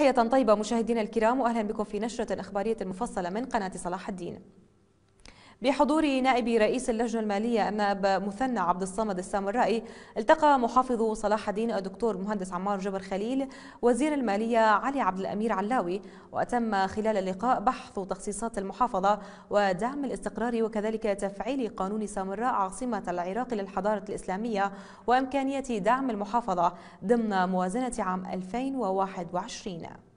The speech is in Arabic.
تحية طيبة مشاهدينا الكرام وأهلا بكم في نشرة أخبارية مفصلة من قناة صلاح الدين بحضور نائب رئيس اللجنة المالية النائب مثنى عبد الصمد السامرائي التقى محافظ صلاح الدين الدكتور مهندس عمار جبر خليل وزير المالية علي عبد الأمير علاوي وتم خلال اللقاء بحث تخصيصات المحافظة ودعم الاستقرار وكذلك تفعيل قانون سامراء عاصمة العراق للحضارة الإسلامية وإمكانية دعم المحافظة ضمن موازنة عام 2021